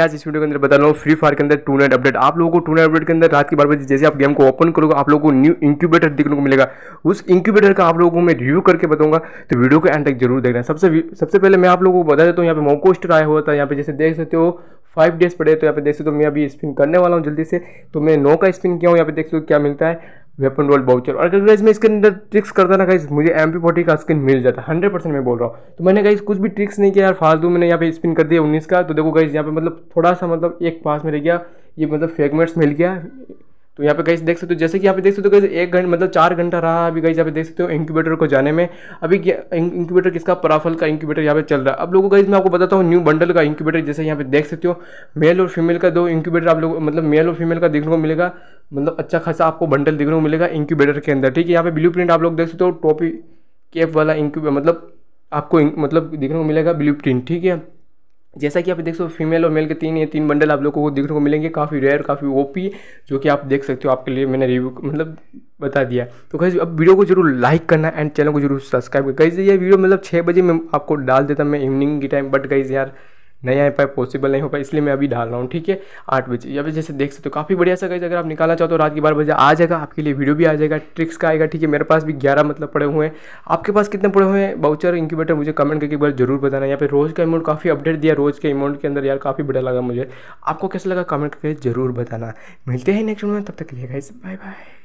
आज इस वीडियो के अंदर बता रहा हूँ फ्री फायर के अंदर टू नाइट अपडेट आप लोगों को टू नाइट अपडेट के अंदर रात के बारह बजे जैसे आप गेम को ओपन करोगे आप लोगों को न्यू इंक्यूबेटर देखने को मिलेगा उस इंक्यूबेटर का आप लोगों को मैं रिव्यू करके बताऊंगा तो वीडियो को एंड तक जरूर देखना सबसे सबसे पहले मैं आप लोगों को बता देता हूँ यहाँ पे मोकोस्टर आया हुआ था यहाँ पे जैसे देख सकते हो फाइव डेज पड़े तो यहाँ पे देख सकते हो मैं अभी स्पिन करने वाला हूँ जल्दी से तो मैं नौ का स्पिन किया हूँ यहाँ पे देख सकते हो क्या मिलता है वेपन वर्ल्ड बाउचर और अगर मैं इसके अंदर ट्रिक्स करता ना गाइज मुझे एम पी फोर्टी का स्किन मिल जाता हंड्रेड परसेंट मैं बोल रहा हूँ तो मैंने गाइज कुछ भी ट्रिक्स नहीं किया यार फालतू मैंने यहाँ पे स्पिन कर दिया उन्नीस का तो देखो गाइज यहाँ पे मतलब थोड़ा सा मतलब एक पास में रह गया ये मतलब फेगमेंट्स मिल गया तो यहाँ पे गाइज देख सकते हो जैसे कि यहाँ पे देख सकते हो गाइज एक घंटा मतलब चार घंटा रहा अभी गाइज यहाँ पे देख सकते हो इंक्यूबेटर को जाने में अभी इंक्यूबेटर किसका पराफल का इंक्यूबेटर यहाँ पे चल रहा है अब लोगों गाइज मैं आपको बताता हूँ न्यू बंडल का इंक्यूबेटर जैसे यहाँ पे देख सकते हो मेल और फीमेल का दो इंक्यूबेटर आप लोग मतलब मेल और फीमेल का देखने को मिलेगा मतलब अच्छा खासा आपको बंडल देखने को मिलेगा इंक्यूबेटर के अंदर ठीक है यहाँ पे ब्लू प्रिंट आप लोग देख सकते हो टॉपी केप वाला इंक्यूबे मतलब आपको मतलब देखने को मिलेगा ब्लू प्रिंट ठीक है जैसा कि आप देख सकते हो फीमेल और मेल के तीन ये तीन बंडल आप लोगों को देखने को मिलेंगे काफ़ी रेयर काफ़ी ओपी जो कि आप देख सकते हो आपके लिए मैंने रिव्यू मतलब बता दिया तो कैसे अब वीडियो को जरूर लाइक करना एंड चैनल को जरूर सब्सक्राइब कर कैसे ये वीडियो मतलब छः बजे मैं आपको डाल देता मैं इवनिंग के टाइम बट गई यार नहीं आ पाए पॉसिबल नहीं हो पाए इसलिए मैं अभी डाल रहा हूँ ठीक है आठ बजे अभी जैसे देख सकते हो काफ़ी बढ़िया सा गाइज अगर आप निकालना चाहो तो रात के बारह बजे आ जाएगा आपके लिए वीडियो भी आ जाएगा ट्रिक्स का आएगा ठीक है मेरे पास भी ग्यारह मतलब पड़े हुए हैं आपके पास कितने पड़े हुए हैं बाउचर इंक्यूबेटर मुझे कमेंट करके बार जरूर बताना यहाँ फिर रोज़ का अमाउंट काफ़ी अपडेट दिया रोज़ के अमाउंट के अंदर यार काफ़ी बढ़िया लगा मुझे आपको कैसा लगा कमेंट करके जरूर बताना मिलते हैं नेक्स्ट में तब तक के लिए गाइज बाय बाय